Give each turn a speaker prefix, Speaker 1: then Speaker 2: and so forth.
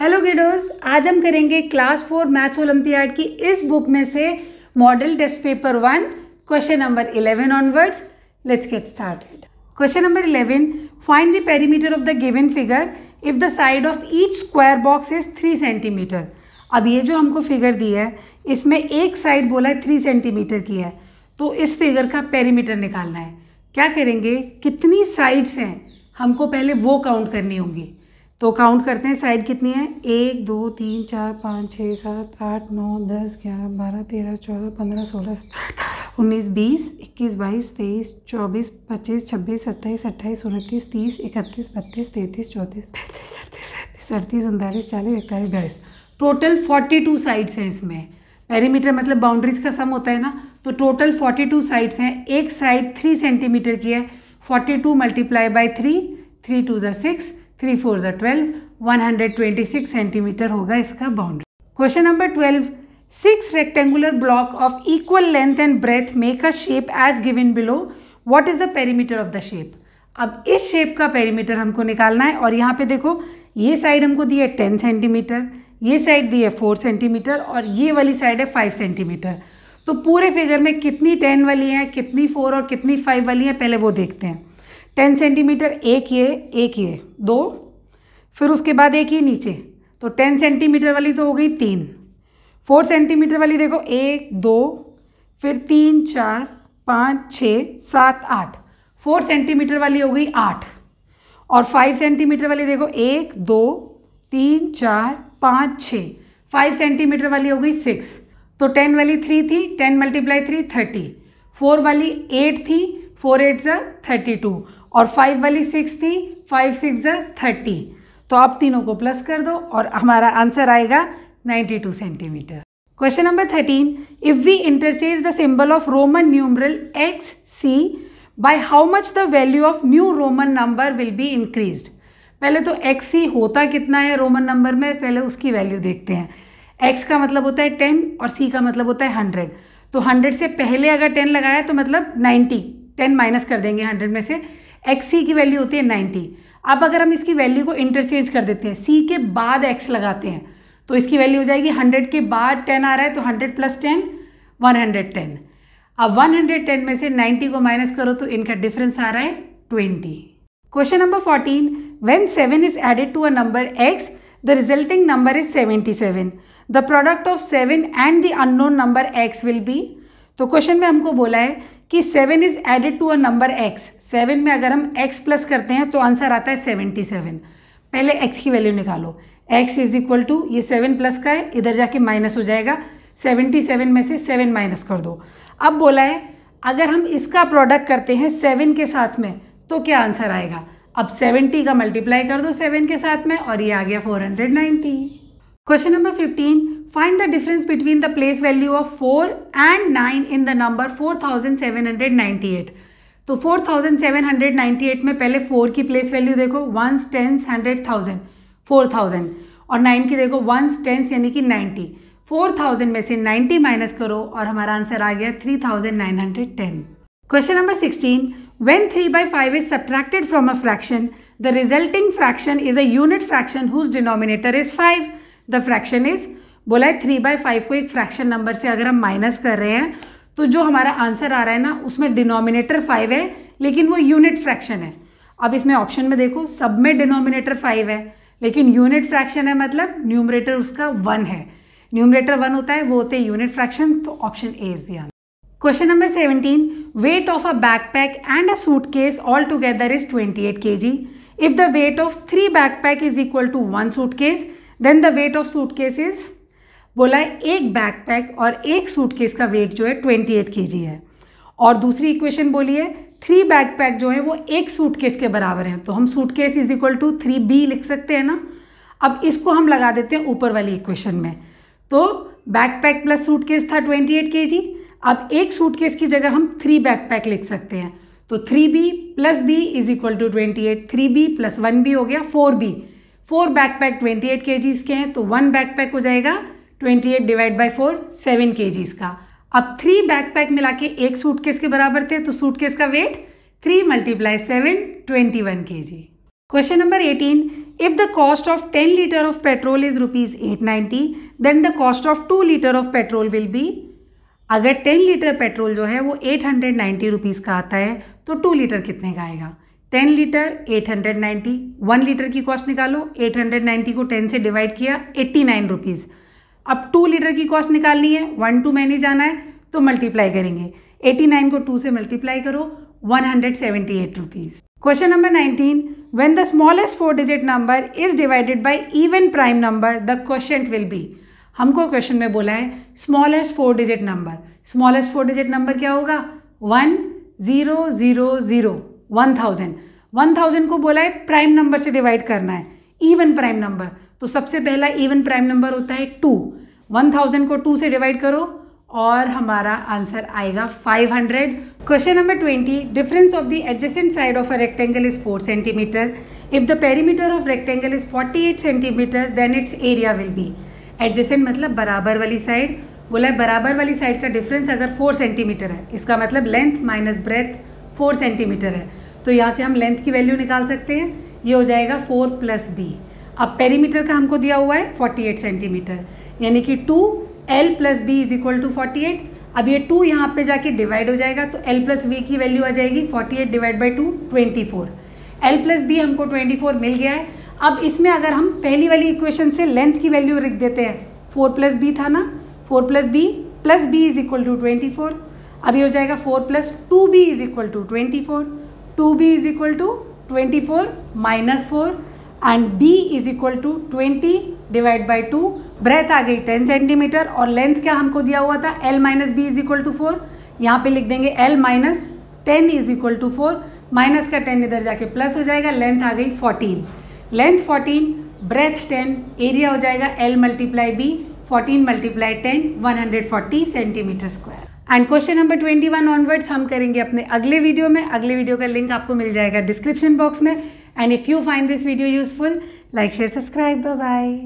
Speaker 1: Hello गिडोस आज हम करेंगे क्लास फोर मैथ्स ओलंपियाड की इस बुक में से model test paper one question number eleven onwards let's get started question number eleven find the perimeter of the given figure if the side of each square box is three centimetre अब ये जो हमको figure दी है इसमें एक side बोला है three centimetre की है तो इस फिगर का पेरीमीटर निकालना है क्या करेंगे कितनी साइड्स हैं हमको पहले वो काउंट करनी होंगी तो काउंट करते हैं साइड कितनी है एक दो तीन चार पाँच छः सात आठ नौ दस ग्यारह बारह तेरह चौदह पंद्रह सोलह सत्रह अठारह उन्नीस बीस इक्कीस बाईस तेईस चौबीस पच्चीस छब्बीस सत्ताईस अट्ठाईस उनतीस तीस इकतीस बत्तीस तैंतीस चौंतीस पैंतीस छत्तीस सैंतीस अड़तीस उनतालीस चालीस इकतालीस बाईस टोटल फोर्टी टू साइड्स हैं इसमें पेरीमीटर मतलब बाउंड्रीज का सम होता है ना तो टोटल फोर्टी टू साइड्स हैं एक साइड थ्री सेंटीमीटर की है forty two multiply by three three two ज़ा सिक्स थ्री फोर ज़ा twelve one hundred twenty six centimetre होगा इसका boundary question number twelve six rectangular block of equal length and breadth make a shape as given below what is the perimeter of the shape अब इस shape का perimeter हमको निकालना है और यहाँ पे देखो ये साइड हमको दी है टेन सेंटीमीटर ये साइड दी है फोर सेंटीमीटर और ये वाली साइड है फाइव सेंटीमीटर तो पूरे फिगर में कितनी टेन वाली है कितनी फोर और कितनी फाइव वाली है पहले वो देखते हैं टेन सेंटीमीटर एक ये एक ये दो फिर उसके बाद एक ये नीचे तो टेन सेंटीमीटर वाली तो हो गई तीन फोर सेंटीमीटर वाली देखो एक दो फिर तीन चार पाँच छ सात आठ फोर सेंटीमीटर वाली हो गई आठ और फाइव सेंटीमीटर वाली देखो एक दो तीन चार पाँच छः फाइव सेंटीमीटर वाली हो गई सिक्स तो टेन वाली थ्री थी ten multiply three thirty four वाली एट थी फोर एट ज़ा थर्टी टू और फाइव वाली सिक्स थी फाइव सिक्स थर्टी तो आप तीनों को प्लस कर दो और हमारा आंसर आएगा ninety two centimetre question number thirteen if we interchange the symbol of Roman numeral X C by how much the value of new Roman number will be increase पहले तो एक्स सी होता कितना है रोमन नंबर में पहले उसकी value देखते हैं एक्स का मतलब होता है टेन और सी का मतलब होता है हंड्रेड तो हंड्रेड से पहले अगर टेन लगाया तो मतलब नाइन्टी टेन माइनस कर देंगे हंड्रेड में से एक्स सी की वैल्यू होती है नाइन्टी अब अगर हम इसकी वैल्यू को इंटरचेंज कर देते हैं सी के बाद एक्स लगाते हैं तो इसकी वैल्यू हो जाएगी हंड्रेड के बाद टेन आ रहा है तो hundred plus ten one hundred ten अब वन हंड्रेड टेन में से नाइन्टी को माइनस करो तो इनका डिफरेंस आ रहा है twenty question number fourteen when seven is added to a number X the resulting number is seventy seven the product of seven and the unknown number X will be तो question में हमको बोला है कि seven is added to a number X seven में अगर हम x plus करते हैं तो आंसर आता है सेवेंटी सेवन पहले एक्स की वैल्यू निकालो एक्स इज इक्वल टू ये सेवन प्लस का है इधर जाके माइनस हो जाएगा सेवेंटी सेवन में से सेवन माइनस कर दो अब बोला है अगर हम इसका प्रोडक्ट करते हैं सेवन के साथ में तो क्या आंसर आएगा अब सेवेंटी का मल्टीप्लाई कर दो सेवन के साथ में और ये आ गया four hundred ninety question number fifteen find the difference between the place value of four and nine in the number four thousand seven hundred ninety eight तो 4798 में पहले फोर की प्लेस वैल्यू देखो ones tens hundred thousand four thousand और nine की देखो ones tense यानी कि नाइन्टी फोर थाउजेंड में से नाइन्टी माइनस करो और हमारा आंसर आ गया three thousand nine hundred ten question number sixteen when 3 by five is subtracted from a fraction the resulting fraction is a unit fraction whose denominator is five the fraction is बोला है three by five को एक fraction number से अगर हम minus कर रहे हैं तो जो हमारा आंसर आ रहा है ना उसमें डिनोमिनेटर फाइव है लेकिन वो यूनिट फ्रैक्शन है अब इसमें ऑप्शन में देखो सब में डिनोमिनेटर फाइव है लेकिन यूनिट फ्रैक्शन है मतलब न्यूमरेटर उसका वन है न्यूमरेटर वन होता है वो होते हैं यूनिट फ्रैक्शन तो ऑप्शन ए इज दिया question number seventeen weight of a backpack and a suitcase all together is twenty eight K G if the weight of three backpack is equal to one suitcase then the weight of suitcase is बोला है एक backpack और एक suitcase का wait जो है twenty eight K जी है और दूसरी इक्वेशन बोली है थ्री बैकपैक जो है वो एक सूटकेस के बराबर हैं तो हम suitcase is equal to three B लिख सकते हैं ना अब इसको हम लगा देते हैं ऊपर वाली इक्वेशन में तो बैकपैक प्लस सूटकेस था ट्वेंटी एट के जी अब एक सूटकेस की जगह हम थ्री बैकपैक लिख सकते हैं तो three B plus B is equal to twenty eight three B plus one B हो गया four B four backpack twenty eight K G इसके हैं तो वन बैकपैक हो जाएगा twenty eight divide by four seven के का अब थ्री बैकपैक मिला के एक सूटकेस के बराबर थे तो सूटकेस का weight three multiply seven twenty one K G question number eighteen if the cost of ten litre of petrol is rupees eight ninety then the cost of two litre of petrol will be अगर ten litre petrol जो है वो eight hundred ninety rupees का आता है तो two litre कितने का आएगा ten litre eight hundred ninety one litre की कॉस्ट निकालो एट हंड्रेड नाइन्टी को टेन से डिवाइड किया एट्टी नाइन रुपीज़ अब टू लीटर की कॉस्ट निकालनी है वन टू मैंने जाना है तो मल्टीप्लाई करेंगे एटी नाइन को टू से मल्टीप्लाई करो one hundred seventy eight rupees question number 19. When the smallest four digit number is divided by even prime number the question will be हमको क्वेश्चन में बोला है smallest four digit number smallest four digit number क्या होगा one zero zero zero one thousand one thousand को बोला है prime number से डिवाइड करना है इवन प्राइम नंबर तो सबसे पहला इवन प्राइम नंबर होता है टू वन थाउजेंड को टू से डिवाइड करो और हमारा आंसर आएगा 500 question number 20 difference of the adjacent side of a rectangle is 4 centimetre if the perimeter of rectangle is 48 centimetre then its area will be adjacent मतलब बराबर वाली side बोला है बराबर वाली साइड का डिफरेंस अगर 4 सेंटीमीटर है इसका मतलब लेंथ माइनस ब्रेथ 4 सेंटीमीटर है तो यहाँ से हम लेंथ की वैल्यू निकाल सकते हैं ये हो जाएगा 4 प्लस बी अब पेरीमीटर का हमको दिया हुआ है 48 सेंटीमीटर यानी कि two L plus B is equal to forty eight अब ये टू यहाँ पे जाके डिवाइड हो जाएगा तो एल प्लस बी की वैल्यू आ जाएगी forty eight divide by two twenty four L plus B हमको ट्वेंटी फोर मिल गया है अब इसमें अगर हम पहली वाली इक्वेशन से लेंथ की वैल्यू रख देते हैं फोर प्लस बी था ना four plus B plus B is equal to twenty four अभी हो जाएगा four plus two B is equal to twenty four two B is equal to twenty four minus four and B is equal to twenty divide by two breadth आ गई ten centimetre और length क्या हमको दिया हुआ था L minus B is equal to four यहाँ पर लिख देंगे L minus ten is equal to four minus का टेन इधर जाके प्लस हो जाएगा लेंथ आ गई fourteen length fourteen breadth ten area हो जाएगा L multiply B fourteen multiply ten one hundred forty centimetre square and question number twenty one onwards हम करेंगे अपने अगले वीडियो में अगले वीडियो का लिंक आपको मिल जाएगा डिस्क्रिप्शन बॉक्स में and if you find this video useful like share subscribe bye